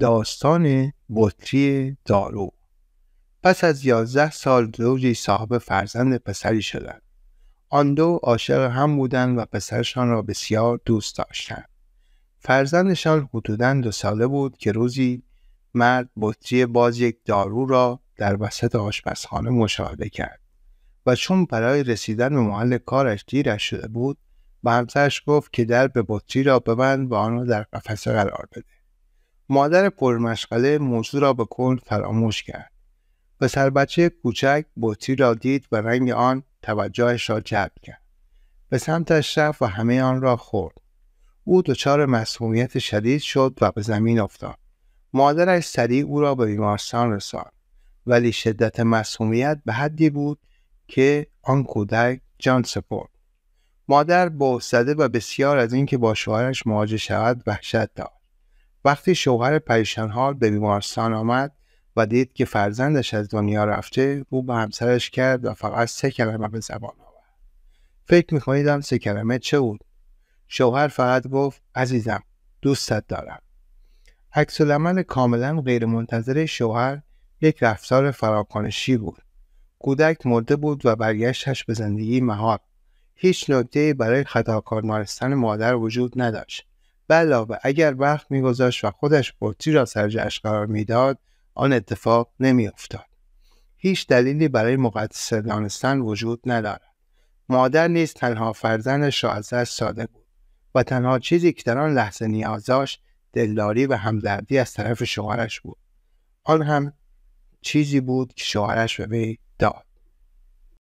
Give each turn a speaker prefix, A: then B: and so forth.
A: داستان بطری دارو پس از یازده سال زوجی صاحب فرزند پسری شدند آن دو عاشق هم بودند و پسرشان را بسیار دوست داشتند فرزندشان حدودا دو ساله بود که روزی مرد بطری باز یک دارو را در وسط آشپزخانه مشاهده کرد و چون برای رسیدن به محل کارش دیرش شده بود به همسرش گفت که در به بطری را ببند و آن را در قفسه قرار بده مادر پرمشغله موضوع را به کل فراموش کرد پسر بچه کوچک بطری را دید و رنگ آن توجهش را جلب کرد به سمتش رفت و همه آن را خورد او دچار مسمومیت شدید شد و به زمین افتاد مادرش سریع او را به بیمارستان رساند ولی شدت مسمومیت به حدی بود که آن کودک جان سپرد مادر با زده و بسیار از اینکه با شوهرش مواجه شود وحشت داشت وقتی شوهر پریشانحال به بیمارستان آمد و دید که فرزندش از دنیا رفته او به همسرش کرد و فقط سه کلمه به زبان آورد فکر میکنیدم سه کلمه چه بود شوهر فقط گفت عزیزم دوستت دارم عکس العمل کاملا غیرمنتظر شوهر یک رفتار فراکنشی بود کودک مرده بود و برگشتش به زندگی مهار هیچ نکته برای خطاکار مادر وجود نداشت علاوه اگر وقت میگذاشت و خودش بطری را سر جاش قرار میداد آن اتفاق نمیافتاد هیچ دلیلی برای مقدس دانستن وجود ندارد مادر نیست تنها فرزندش را از ساده بود و تنها چیزی که در آن لحظه نیاز داشت دلداری و همدردی از طرف شوهرش بود آن هم چیزی بود که شوهرش به وی داد